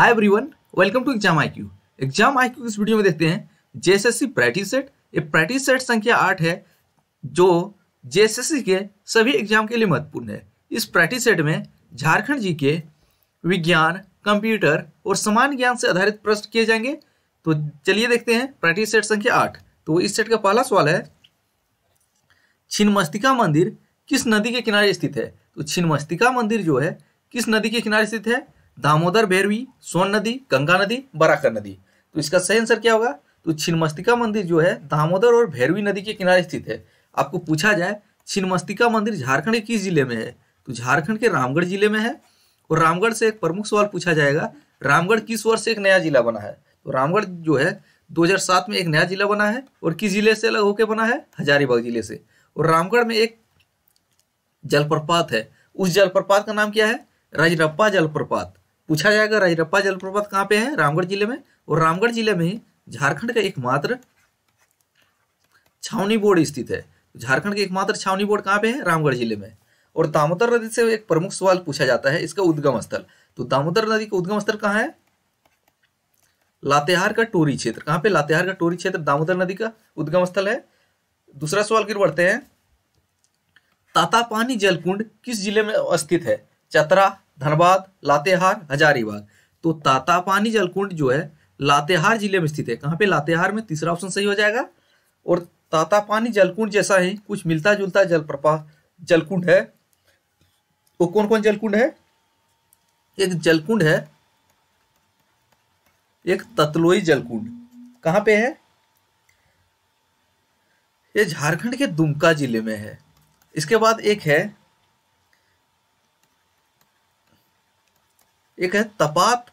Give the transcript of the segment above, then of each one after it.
hi everyone welcome to Exam IQ Exam IQ इस video में देखते हैं जेएसएससी प्रैक्टिस सेट ये प्रैक्टिस सेट संख्या आठ है जो जेएसएससी के सभी एग्जाम के लिए महत्वपूर्ण है इस प्रैक्टिस सेट में झारखंड जी के विज्ञान कंप्यूटर और समान ज्ञान से आधारित प्रश्न किए जाएंगे तो चलिए देखते हैं प्रैक्टिस सेट संख्या आठ तो इस सेट का पहला सवाल है छिन्मस्तिका मंदिर किस नदी के किनारे स्थित है तो छिन्मस्तिका मंदिर जो है किस नदी के किनारे स्थित है दामोदर भैरवी सोन नदी गंगा नदी बराकर नदी तो इसका सही आंसर क्या होगा तो छिन्मस्तिका मंदिर जो है दामोदर और भैरवी नदी के किनारे स्थित है आपको पूछा जाए छिन्मस्तिका मंदिर झारखंड के किस जिले में है तो झारखंड के रामगढ़ जिले में है और रामगढ़ से एक प्रमुख सवाल पूछा जाएगा रामगढ़ किस वर्ष एक नया जिला बना है तो रामगढ़ जो है 2007 में एक नया जिला बना है और किस जिले से अलग होकर बना है हजारीबाग जिले से और रामगढ़ में एक जलप्रपात है उस जलप्रपात का नाम क्या है रजरप्पा जलप्रपात पूछा जाएगा राजरप्पा जलप्रपात कहाँ पे है रामगढ़ जिले में और रामगढ़ जिले में झारखंड का एकमात्र छावनी बोर्ड स्थित है झारखंड के एकमात्र छावनी बोर्ड कहाँ पे है रामगढ़ जिले में और दामोदर नदी से एक प्रमुख सवाल पूछा जाता है इसका उद्गम स्थल तो दामोदर नदी का उद्गम स्थल कहाँ है लातेहार का टोरी क्षेत्र कहाँ पे लातेहार का टोरी क्षेत्र दामोदर नदी का उद्गम स्थल है दूसरा सवाल फिर बढ़ते हैं तातापानी जलकुंड किस जिले में स्थित है चतरा धनबाद लातेहार हजारीबाग तो तातापानी जलकुंड जो है लातेहार जिले में स्थित है कहाँ पे लातेहार में तीसरा ऑप्शन सही हो जाएगा और तातापानी जलकुंड जैसा ही कुछ मिलता जुलता जलप्रपा जलकुंड है तो कौन कौन जलकुंड है एक जलकुंड है एक ततलोई जलकुंड कहाँ पे है ये झारखंड के दुमका जिले में है इसके बाद एक है एक है तपात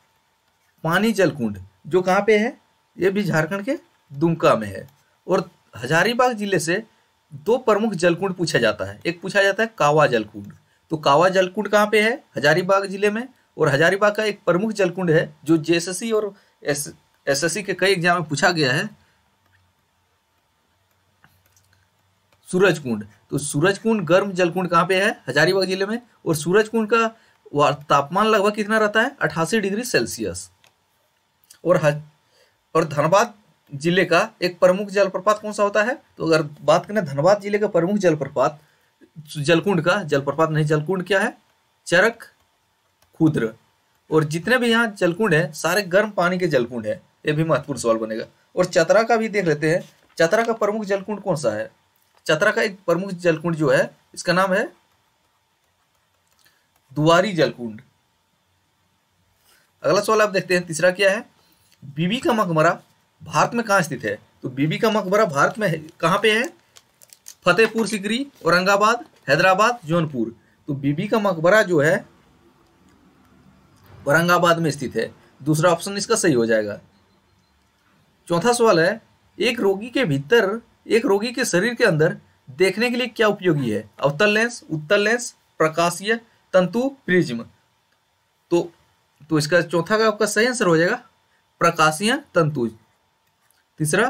पानी जल कुंड जो कहाँ पे है ये भी झारखंड के दुमका में है और हजारीबाग जिले से दो प्रमुख जलकुंड पूछा जाता है एक पूछा जाता है कावा जलकुंड तो कावा जलकुंड कहाँ पे है हजारीबाग जिले में और हजारीबाग का एक प्रमुख जलकुंड है जो जे और एस एस के कई एग्जाम में पूछा गया है सूरज तो कुंड तो सूरज कुंड गर्म जलकुंड कहाँ पे है हजारीबाग जिले में और सूरज कुंड का तापमान लगभग कितना रहता है अठासी डिग्री सेल्सियस और हज और धनबाद जिले का एक प्रमुख जलप्रपात कौन सा होता है तो अगर बात करें धनबाद जिले का प्रमुख जलप्रपात जलकुंड का जलप्रपात नहीं जलकुंड क्या है चरक खुद्र और जितने भी यहाँ जलकुंड है सारे गर्म पानी के जलकुंड है ये भी महत्वपूर्ण सवाल बनेगा और चतरा का भी देख लेते हैं चतरा का प्रमुख जलकुंड कौन सा है चतरा का एक प्रमुख जलकुंड जो है इसका नाम है दुआरी जलकुंड अगला सवाल आप देखते हैं तीसरा क्या है बीबी का मकबरा भारत में कहाँ स्थित है तो बीबी का मकबरा भारत में कहाँ पे है फतेहपुर सिकरी औरंगाबाद हैदराबाद जौनपुर तो बीबी का मकबरा जो है औरंगाबाद में स्थित है दूसरा ऑप्शन इसका सही हो जाएगा चौथा सवाल है एक रोगी के भीतर एक रोगी के शरीर के अंदर देखने के लिए क्या उपयोगी है अवतल लेंस उत्तर लेंस प्रकाशीय तंतु प्रिज्म तो तो इसका चौथा का आपका सही आंसर हो जाएगा प्रकाशीय तंतु तीसरा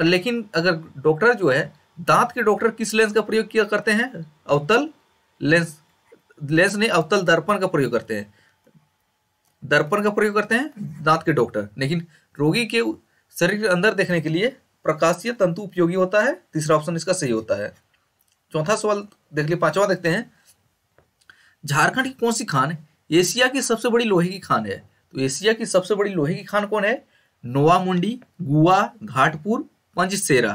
लेकिन अगर डॉक्टर जो है दांत के डॉक्टर किस लेंस का प्रयोग किया करते हैं अवतल लेंस लेंस नहीं अवतल दर्पण का प्रयोग करते हैं दर्पण का प्रयोग करते हैं दांत के डॉक्टर लेकिन रोगी के शरीर के अंदर देखने के लिए प्रकाशीय तंतु उपयोगी होता है तीसरा ऑप्शन इसका सही होता है चौथा सवाल देख लिए पांचवा देखते हैं झारखंड की कौन सी खान है एशिया की सबसे बड़ी लोहे की खान है तो एशिया की सबसे बड़ी लोहे की खान कौन है नोवामुंडी गुआ घाटपुर पंचसेरा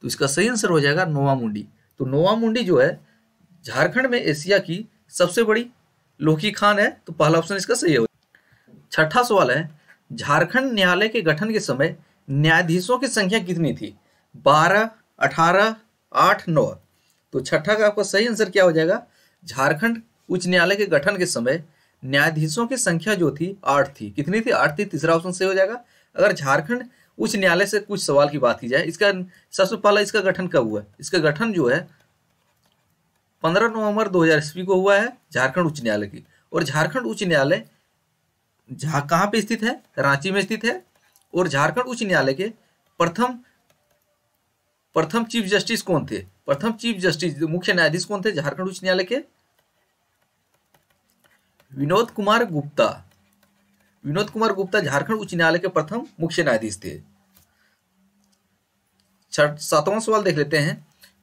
तो इसका सही आंसर हो जाएगा नोवामुंडी तो नोवामुंडी जो है झारखंड में एशिया की सबसे बड़ी लोकी खान है तो पहला ऑप्शन इसका सही हो छठा सवाल है झारखंड न्यायालय के गठन के समय न्यायाधीशों की संख्या कितनी थी बारह अठारह आठ नौ तो छठा का आपका सही आंसर क्या हो जाएगा झारखंड उच्च न्यायालय के गठन के समय न्यायाधीशों की संख्या जो थी आठ थी कितनी थी आठ थी तीसरा ऑप्शन से हो जाएगा अगर झारखंड उच्च न्यायालय से कुछ सवाल की बात की जाए इसका सबसे पहला इसका गठन कब हुआ इसका गठन जो है पंद्रह नवंबर दो हजार ईस्वी को हुआ है झारखंड उच्च न्यायालय की और झारखंड उच्च न्यायालय झा कहाँ पे स्थित है रांची में स्थित है और झारखंड उच्च न्यायालय के प्रथम प्रथम चीफ जस्टिस कौन थे प्रथम चीफ जस्टिस मुख्य न्यायाधीश कौन थे झारखंड उच्च न्यायालय के विनोद कुमार गुप्ता विनोद कुमार गुप्ता झारखंड उच्च न्यायालय के प्रथम मुख्य न्यायाधीश थे सातवां सवाल देख लेते हैं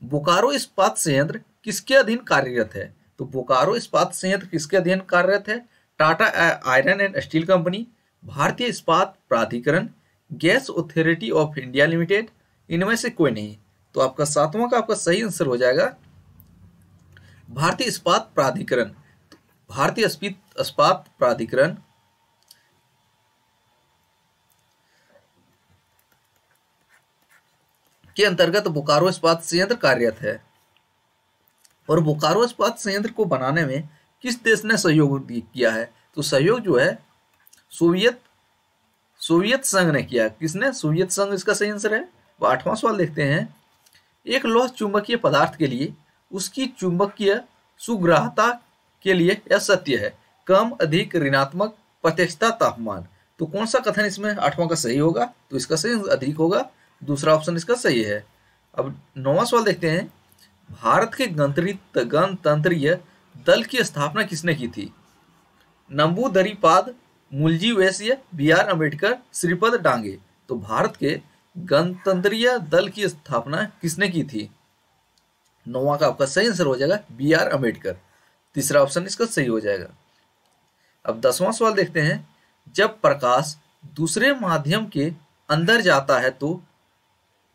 बोकारो इस्पात संयंत्र किसके अधीन कार्यरत है तो बोकारो इस्पात संयंत्र किसके अधीन कार्यरत है Tata Iron and Steel Company भारतीय इस्पात प्राधिकरण Gas Authority of India Limited इनमें से कोई नहीं तो आपका सातवां का आपका सही आंसर हो जाएगा भारतीय इस्पात प्राधिकरण भारतीय इस्पात प्राधिकरण के अंतर्गत बोकारो इस्पात संयंत्र कार्यरत है और बोकारो इस्पात संयंत्र को बनाने में किस देश ने सहयोग किया है तो सहयोग जो है सोवियत सोवियत संघ ने किया किसने सोवियत संघ इसका सही आंसर है आठवां सवाल देखते हैं एक लौह चुंबकीय पदार्थ के लिए उसकी चुंबकीय सुग्राहता के लिए यह सत्य है कम अधिक ऋणात्मक प्रत्यक्षता तापमान तो कौन सा कथन इसमें आठवां का सही होगा तो इसका सही अधिक होगा दूसरा ऑप्शन इसका सही है अब नौवा सवाल देखते हैं भारत के गणतंत्र गणतंत्रीय दल की स्थापना किसने की थी नंबूदरीपाद मुलजी वैश्य बी आर अम्बेडकर श्रीपद डांगे तो भारत के गणतंत्रीय दल की स्थापना किसने की थी नौवा का आपका सही आंसर हो जाएगा बी आर अम्बेडकर तीसरा ऑप्शन इसका सही हो जाएगा अब दसवां सवाल देखते हैं जब प्रकाश दूसरे माध्यम के अंदर जाता है तो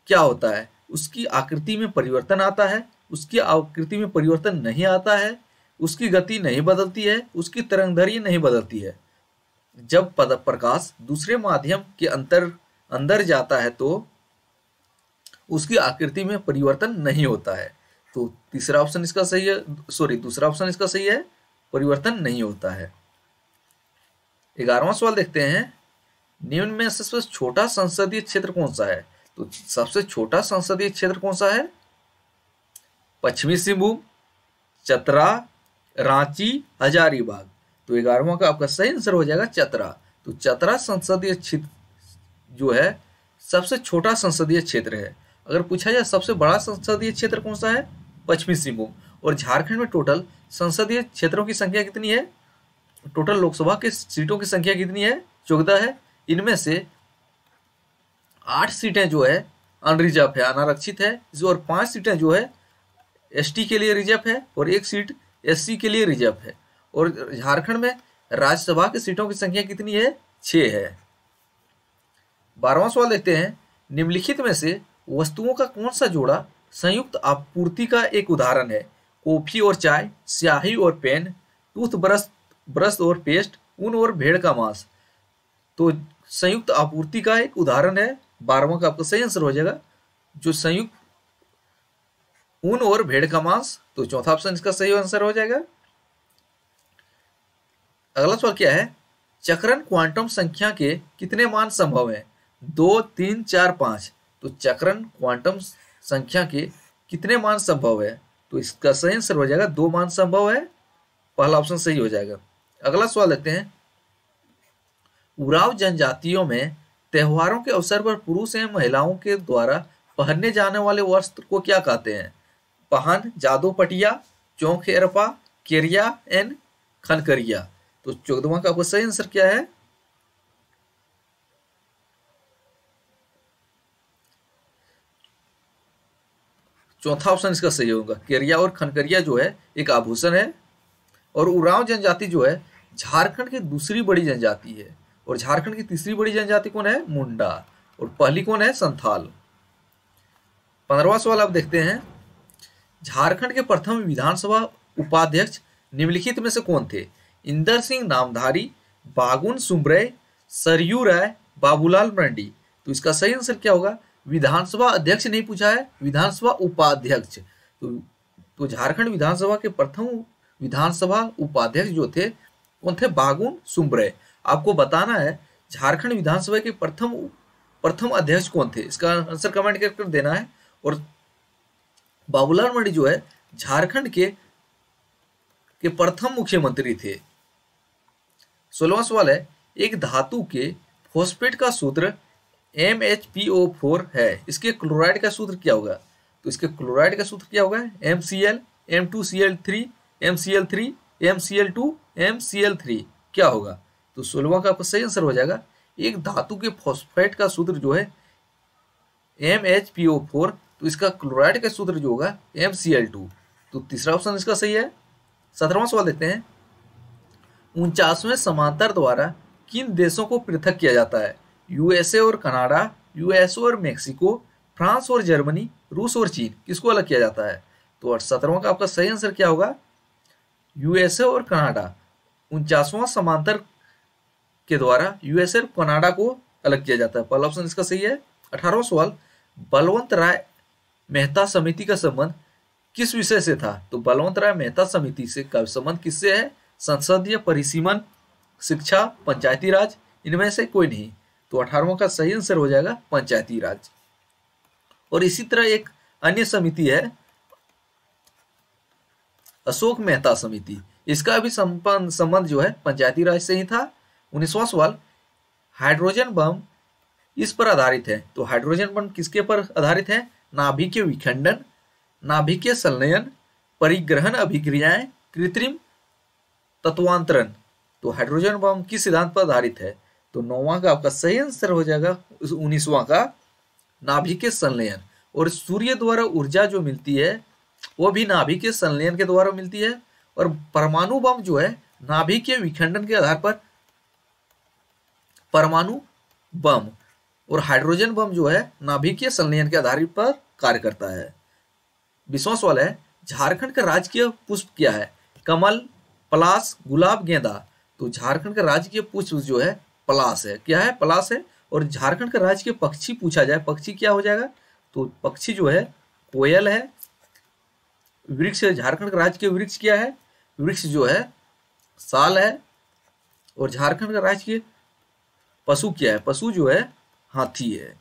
क्या होता है उसकी आकृति में परिवर्तन आता है उसकी आकृति में परिवर्तन नहीं आता है उसकी गति नहीं बदलती है उसकी तरंगधरी नहीं बदलती है जब प्रकाश दूसरे माध्यम के अंतर अंदर जाता है तो उसकी आकृति में परिवर्तन नहीं होता है तो तीसरा ऑप्शन इसका सही है सॉरी दूसरा ऑप्शन इसका सही है परिवर्तन नहीं होता है ग्यारहवा सवाल देखते हैं निम्न में सबसे छोटा संसदीय क्षेत्र कौन सा है तो सबसे छोटा संसदीय क्षेत्र कौन सा है पश्चिमी सिंहभूम चतरा रांची हजारीबाग तो ग्यारहवा का आपका सही आंसर हो जाएगा चतरा तो चतरा संसदीय क्षेत्र जो है सबसे छोटा संसदीय क्षेत्र है अगर पूछा जाए सबसे बड़ा संसदीय क्षेत्र कौन सा है पश्चिमी सिंहभूम और झारखंड में टोटल संसदीय क्षेत्रों की संख्या कितनी है टोटल लोकसभा के सीटों की संख्या कितनी है चौदह है इनमें से आठ सीटें जो है अनरिजर्व है अनारक्षित है और पांच सीटें जो है एसटी के लिए रिजर्व है और एक सीट एससी के लिए रिजर्व है और झारखंड में राज्यसभा की सीटों की संख्या कितनी है छ है बारहवां सवाल देखते हैं निम्नलिखित में से वस्तुओं का कौन सा जोड़ा संयुक्त आपूर्ति का एक उदाहरण है कॉफी और चाय स्याही और पेन टूथब्रश ब्रश और पेस्ट ऊन और भेड़ का मांस तो संयुक्त आपूर्ति का एक उदाहरण है बारहवा का आपका सही आंसर हो जाएगा जो संयुक्त ऊन और भेड़ का मांस तो चौथा ऑप्शन इसका सही आंसर हो जाएगा अगला सवाल क्या है चक्रण क्वांटम संख्या के कितने मान संभव हैं दो तीन चार पांच तो चक्रण क्वांटम संख्या के कितने मान संभव है तो इसका सही आंसर हो जाएगा दो मान संभव है पहला ऑप्शन सही हो जाएगा अगला सवाल लेते हैं उराव जनजातियों में त्योहारों के अवसर पर पुरुष एवं महिलाओं के द्वारा पहनने जाने वाले वस्त्र को क्या कहते हैं पहन जादो पटिया चौंक एरपा केरिया एन खनकरिया तो चौदवा का सही आंसर क्या है चौथा ऑप्शन इसका सही होगा केरिया और खनकरिया जो है एक आभूषण है और उरांव जनजाति जो है झारखंड की दूसरी बड़ी जनजाति है और झारखंड की तीसरी बड़ी जनजाति कौन है मुंडा और पहली कौन है संथाल पंद्रवा सवाल आप देखते हैं झारखंड के प्रथम विधानसभा उपाध्यक्ष निम्नलिखित में से कौन थे इंदर सिंह नामधारी बागुन सुमरे सरयू राय बाबूलाल मंडी तो इसका सही आंसर क्या होगा विधानसभा अध्यक्ष नहीं पूछा है विधानसभा उपाध्यक्ष तो तो झारखंड विधानसभा के प्रथम विधानसभा उपाध्यक्ष जो थे कौन थे बागुन सुमरे आपको बताना है झारखंड विधानसभा के प्रथम प्रथम अध्यक्ष कौन थे इसका आंसर कमेंट कर देना है और बाबूलाल मंडी जो है झारखंड के के प्रथम मुख्यमंत्री थे सोलवा सवाल है एक धातु के फॉस्फेट का सूत्र M H P O four है इसके क्लोराइड का सूत्र क्या होगा तो इसके क्लोराइड का सूत्र क्या होगा M C L M two C L three M C L three M C L two M C L three क्या होगा तो सोलवा का सही आंसर हो जाएगा एक धातु के फॉस्फेट का सूत्र जो है M H P O four तो इसका क्लोराइड का सूत्र जो होगा एम सी एल टू तो तीसरा ऑप्शन इसका सही है सत्रहवा सवाल देखते हैं उनचासवें समांतर द्वारा किन देशों को पृथक किया जाता है यूएसए और कनाडा यूएस और मेक्सिको फ्रांस और जर्मनी रूस और चीन किसको अलग किया जाता है तो सत्रहवा का आपका सही आंसर क्या होगा यूएसए और कनाडा उनचासवा समांतर के द्वारा यूएसए और कनाडा को अलग किया जाता है पहला ऑप्शन इसका सही है अठारहवा सवाल बलवंत राय मेहता समिति का संबंध किस विषय से था तो बलवंत राय मेहता समिति से का संबंध किससे है संसदीय परिसीमन शिक्षा पंचायती राज इनमें से कोई नहीं तो अठारहवा का सही आंसर हो जाएगा पंचायती राज और इसी तरह एक अन्य समिति है अशोक मेहता समिति इसका भी संबंध संबंध जो है पंचायती राज से ही था उन्नीसवा सवाल हाइड्रोजन बम इस पर आधारित है तो हाइड्रोजन बम किसके पर आधारित है नाभिकीय विखंडन नाभिकीय संलयन परिग्रहण अभिक्रियाएं कृत्रिम तत्वांतरण तो हाइड्रोजन बम किस सिद्धांत पर आधारित है तो नौवा का आपका सही आंसर हो जाएगा उन्नीसवा का नाभिकीय संलयन और सूर्य द्वारा ऊर्जा जो मिलती है वो भी के संलयन के द्वारा मिलती है और परमाणु बम जो है के विखंडन के आधार पर परमाणु बम और हाइड्रोजन बम जो है नाभिकीय संलयन के आधार पर कार्य करता है विश्वास सवाल है झारखंड का राजकीय पुष्प क्या है कमल पलाश गुलाब गेंदा तो झारखंड का राजकीय पुष्प जो है प्लास है क्या है प्लास है और झारखंड का राज्य के पक्षी पूछा जाए पक्षी क्या हो जाएगा तो पक्षी जो है कोयल है वृक्ष झारखंड का के वृक्ष क्या है वृक्ष जो है साल है और झारखंड का के पशु क्या है पशु जो है हाथी है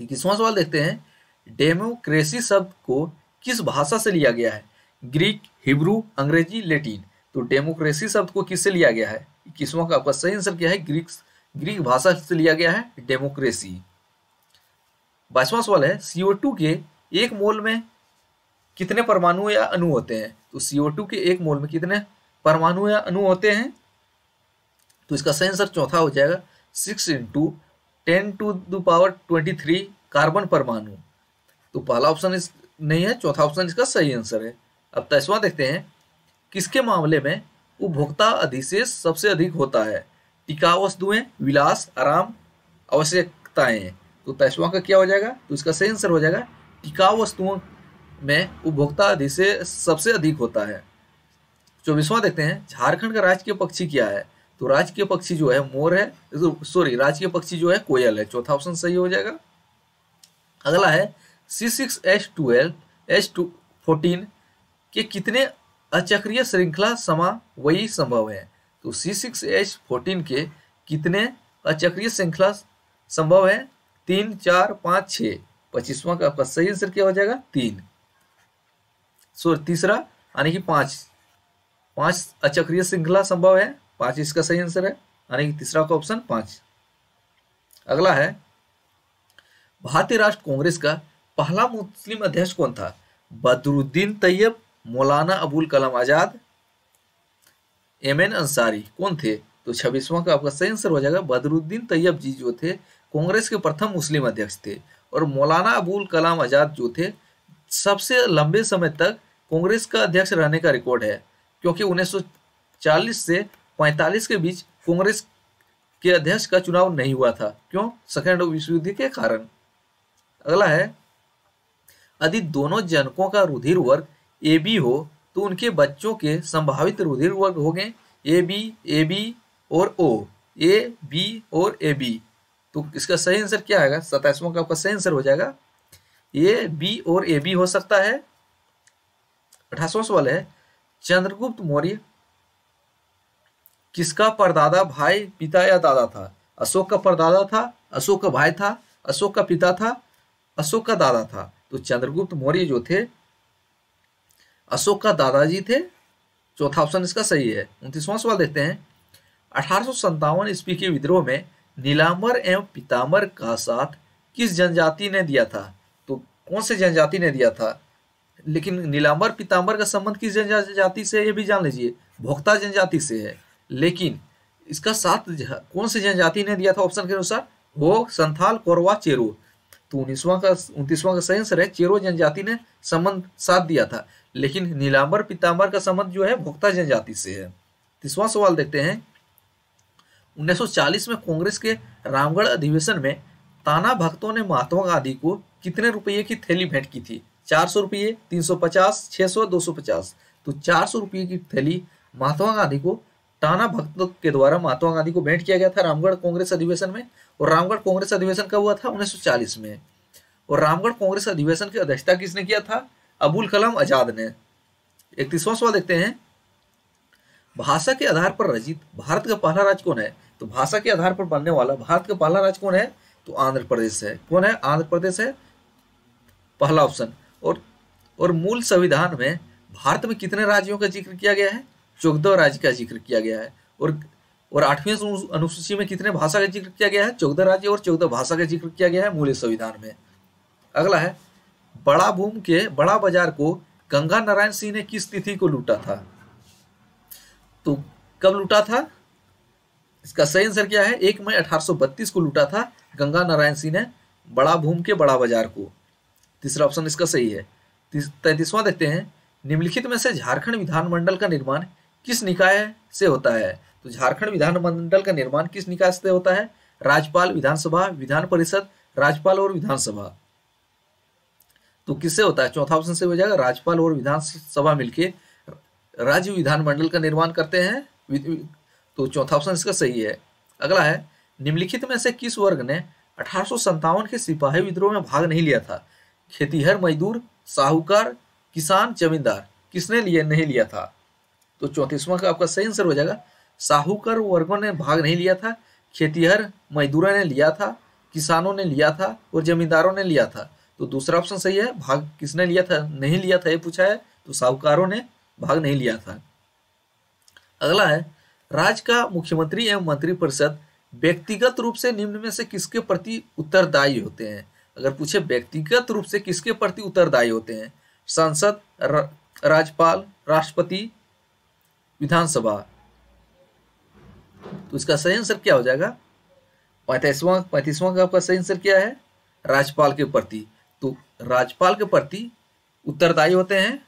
इक्कीसवां सवाल देखते हैं डेमोक्रेसी शब्द को किस भाषा से लिया गया है ग्रीक हिब्रू अंग्रेजी लेटिन तो डेमोक्रेसी शब्द को किससे लिया गया है इक्कीसवां का आपका सही आंसर क्या है ग्रीक ग्रीक भाषा से लिया गया है डेमोक्रेसी बाईसवां सवाल है सीओ टू के एक मोल में कितने परमाणु या अणु होते हैं तो सीओ टू के एक मोल में कितने परमाणु या अणु होते हैं तो इसका सही आंसर चौथा हो जाएगा six into ten to the power twenty three carbon परमाणु तो पहला ऑप्शन इस नहीं है चौथा ऑप्शन इसका सही आंसर है अब तेईसवां देखते हैं किसके मामले में उपभोक्ता अधिशेष सबसे अधिक होता है टिकाऊ वस्तुएं विलास आराम आवश्यकताएं तो पैसवा का क्या हो जाएगा तो इसका सही आंसर हो जाएगा टिकाऊ वस्तुओं में उपभोक्ता अधिशेष सबसे अधिक होता है चौबीसवा देखते हैं झारखंड का राजकीय पक्षी क्या है तो राजकीय पक्षी जो है मोर है सॉरी तो राजकीय पक्षी जो है कोयल है चौथा ऑप्शन सही हो जाएगा अगला है C six H twelve H two fourteen के कितने अचक्रिय श्रृंखला समा वही संभव है तो सी सिक्स एच फोर्टीन के कितने अचक्रिय श्रृंखला संभव है तीन चार पाँच छः पच्चीसवा का आपका सही आंसर क्या हो जाएगा तीन सो तीसरा यानी कि पाँच पाँच अचक्रिय श्रृंखला संभव है पाँच इसका सही आंसर है यानी कि तीसरा का ऑप्शन पाँच अगला है भारतीय राष्ट्र कांग्रेस का पहला मुस्लिम अध्यक्ष कौन था बदरुद्दीन तैयब मौलाना अबुल कलाम आज़ाद एम एन अंसारी कौन थे तो छब्बीसवां का आपका सही आंसर हो जाएगा बदरुद्दीन तैयब जी जो थे कांग्रेस के प्रथम मुस्लिम अध्यक्ष थे और मौलाना अबुल कलाम आज़ाद जो थे सबसे लंबे समय तक कांग्रेस का अध्यक्ष रहने का रिकॉर्ड है क्योंकि 1940 से 45 के बीच कांग्रेस के अध्यक्ष का चुनाव नहीं हुआ था क्यों सेकेंड विश्व युद्ध के कारण अगला है यदि दोनों जनकों का रुधिर वर्ग ए बी हो तो उनके बच्चों के संभावित रुधिर वर्ग हो गए ए बी ए बी और ओ ए बी और ए बी तो इसका सही आंसर क्या आएगा सताइसवा का आपका सही आंसर हो जाएगा ए बी और ए बी हो सकता है अठासवा सवाल है चंद्रगुप्त मौर्य किसका परदादा भाई पिता या दादा था अशोक का परदादा था अशोक का भाई था अशोक का पिता था अशोक का दादा था तो चंद्रगुप्त मौर्य जो थे अशोक का दादाजी थे चौथा ऑप्शन इसका सही है उनतीसवां सवाल देखते हैं अठारह ईस्वी के विद्रोह में नीलांबर एवं पीताम्बर का साथ किस जनजाति ने दिया था तो कौन से जनजाति ने दिया था लेकिन नीलांबर पीताम्बर का संबंध किस जनजाति से ये भी जान लीजिए भोक्ता जनजाति से है लेकिन इसका साथ कौन से जनजाति ने दिया था ऑप्शन के अनुसार हो संथाल कोरवा चेरो तो उन्नीसवां का उन्तीसवां का सही आंसर है चेरो जनजाति ने संबंध साथ दिया था लेकिन नीलांबर पीताम्बर का संबंध जो है भुक्ता जनजाति से है तीसवा सवाल देखते हैं 1940 में कांग्रेस के रामगढ़ अधिवेशन में ताना भक्तों ने महात्मा गांधी को कितने रुपये की थैली भेंट की थी चार सौ रुपये तीन सौ पचास छः सौ दो सौ पचास तो चार सौ रुपये की थैली महात्मा गांधी को ताना भक्तों के द्वारा महात्मा गांधी को भेंट किया गया था रामगढ़ कांग्रेस अधिवेशन में और रामगढ़ कांग्रेस अधिवेशन कब हुआ था उन्नीस में और रामगढ़ कांग्रेस अधिवेशन की अध्यक्षता किसने किया था अबुल कलाम आज़ाद ने इकतीसवां सवाल देखते हैं भाषा के आधार पर रचित भारत का पहला राज्य कौन है तो भाषा के आधार पर बनने वाला भारत का पहला राज्य कौन है तो आंध्र प्रदेश है कौन है आंध्र प्रदेश है पहला ऑप्शन और और मूल संविधान में भारत में कितने राज्यों का जिक्र किया गया है चौदह राज्य का जिक्र किया गया है और और आठवीं अनुसूची में कितने भाषा का जिक्र किया गया है चौदह राज्य और चौदह भाषा का जिक्र किया गया है मूल संविधान में अगला है बड़ा भूम के बड़ा बाजार को गंगा नारायण सिंह ने किस तिथि को लूटा था तो कब लूटा था इसका सही आंसर क्या है एक मई अठारह को लूटा था गंगा नारायण सिंह ने बड़ा भूम के बड़ा बाजार को तीसरा ऑप्शन इसका सही है तैतीसवा देखते हैं निम्नलिखित में से झारखंड विधानमंडल का निर्माण किस निकाय से होता है तो झारखंड विधानमंडल का निर्माण किस निकाय से होता है राज्यपाल विधानसभा विधान परिषद राज्यपाल और विधानसभा तो किससे होता है चौथा ऑप्शन से हो जाएगा राज्यपाल और विधानसभा मिलकर राज्य विधानमंडल का निर्माण करते हैं तो चौथा ऑप्शन इसका सही है अगला है निम्नलिखित में से किस वर्ग ने अठारह के सिपाही विद्रोह में भाग नहीं लिया था खेतीहर मजदूर साहूकार किसान जमींदार किसने लिए नहीं लिया था तो चौंतीसवां का आपका सही आंसर हो जाएगा साहूकार वर्गों ने भाग नहीं लिया था खेतीहर मजदूरों ने लिया था किसानों ने लिया था और जमींदारों ने लिया था तो दूसरा ऑप्शन सही है भाग किसने लिया था नहीं लिया था ये पूछा है तो साहूकारों ने भाग नहीं लिया था अगला है राज्य का मुख्यमंत्री एवं मंत्रिपरिषद व्यक्तिगत रूप से निम्न में से किसके प्रति उत्तरदायी होते हैं अगर पूछे व्यक्तिगत रूप से किसके प्रति उत्तरदायी होते हैं सांसद राज्यपाल राष्ट्रपति विधानसभा तो इसका सही आंसर क्या हो जाएगा पैंतीसवां पैंतीसवां का आपका सही आंसर क्या है राज्यपाल के प्रति राज्यपाल के प्रति उत्तरदायी होते हैं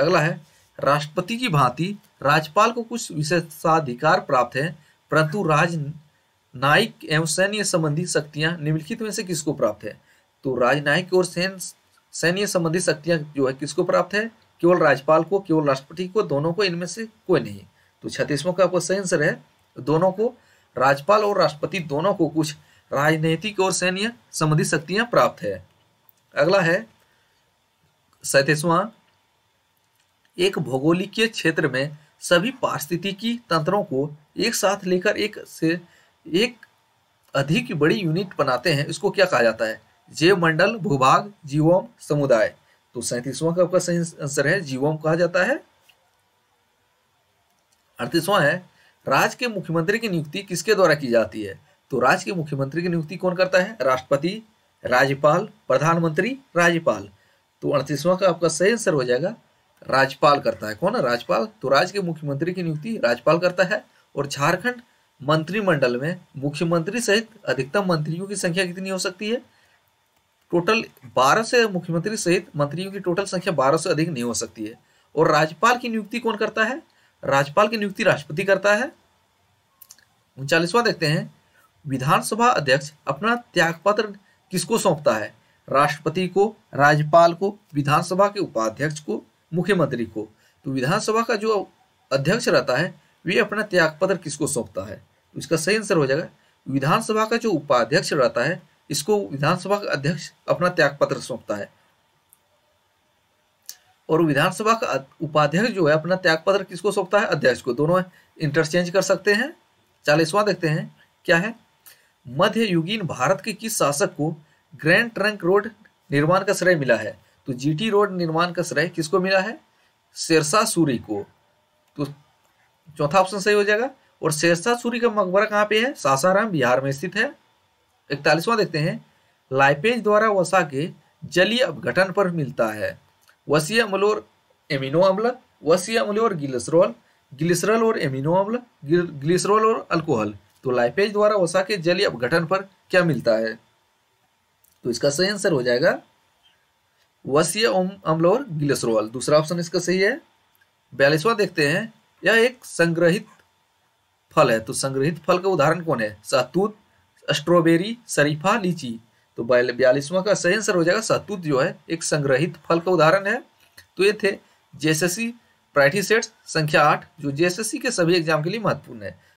अगला है राष्ट्रपति की भांति राज्यपाल को कुछ विशेषाधिकार प्राप्त है परंतु नायिक एवं सैन्य संबंधी शक्तियां निम्नलिखित में से किसको प्राप्त है तो राजनयिक और सैन्य सैन्य संबंधी शक्तियां जो है किसको प्राप्त है केवल राज्यपाल को केवल राष्ट्रपति को दोनों को इनमें से कोई नहीं तो छत्तीसवें का सही आंसर है दोनों को राज्यपाल और राष्ट्रपति दोनों को कुछ राजनीतिक और सैन्य संबंधी शक्तियां प्राप्त है अगला है सैतीसवा एक भौगोलिक क्षेत्र में सभी पारिस्थितिकी तंत्रों को एक साथ लेकर एक से एक अधिक बड़ी यूनिट बनाते हैं इसको क्या कहा जाता है जैव मंडल भूभाग जीवोम समुदाय तो सैतीसवां का आपका सही आंसर है जीवोम कहा जाता है अड़तीसवा है राज्य के मुख्यमंत्री की नियुक्ति किसके द्वारा की जाती है तो राज्य के मुख्यमंत्री की नियुक्ति कौन करता है राष्ट्रपति राज्यपाल प्रधानमंत्री राज्यपाल तो अड़तीसवां का आपका सही आंसर हो जाएगा राज्यपाल करता है कौन है राज्यपाल तो राज्य के मुख्यमंत्री की नियुक्ति राज्यपाल करता है और झारखंड मंत्रिमंडल में मुख्यमंत्री सहित अधिकतम मंत्रियों की संख्या कितनी हो सकती है टोटल 12 से मुख्यमंत्री सहित मंत्रियों की टोटल संख्या 12 से अधिक नहीं हो सकती है और राज्यपाल की नियुक्ति कौन करता है राज्यपाल की नियुक्ति राष्ट्रपति करता है उनचालीसवा देखते हैं विधानसभा अध्यक्ष अपना त्यागपत्र किसको सौंपता है राष्ट्रपति को राज्यपाल को विधानसभा के उपाध्यक्ष को मुख्यमंत्री को तो विधानसभा का जो अध्यक्ष रहता है वे अपना त्यागपत्र किसको सौंपता है तो इसका सही आंसर हो जाएगा विधानसभा का जो उपाध्यक्ष रहता है इसको विधानसभा का अध्यक्ष अपना त्यागपत्र सौंपता है और विधानसभा का उपाध्यक्ष जो है अपना त्यागपत्र किसको सौंपता है अध्यक्ष को दोनों इंटरचेंज कर सकते हैं चालीसवां देखते हैं क्या है मध्ययुगीन भारत के किस शासक को ग्रैंड ट्रंक रोड निर्माण का श्रेय मिला है तो जीटी रोड निर्माण का श्रेय किसको मिला है शेरशाह सूरी को तो चौथा ऑप्शन सही हो जाएगा और शेरशाह सूरी का मकबरा कहाँ पे है सासाराम बिहार में स्थित है इकतालीसवां देखते हैं लाइपेज द्वारा वसा के जलीय अपघटन पर मिलता है वसीय अमलोर एमिनो अम्ल वसीय अमलोर और ग्लिसरल और एमिनो अम्ल ग्लिसरोल और अल्कोहल तो लाइफेज द्वारा वसा के जलीय अपघटन पर क्या मिलता है तो इसका सही आंसर हो जाएगा वसीय अम्ल और ग्लिसरॉल दूसरा ऑप्शन इसका सही है बयालीसवा देखते हैं यह एक संग्रहित फल है तो संग्रहित फल का उदाहरण कौन है सहतूत स्ट्रॉबेरी शरीफा लीची तो बयालीसवा का सही आंसर हो जाएगा सहतूत जो है एक संग्रहित फल का उदाहरण है तो ये थे जेएसएससी प्राइटी संख्या आठ जो जेएसएससी के सभी एग्जाम के लिए महत्वपूर्ण है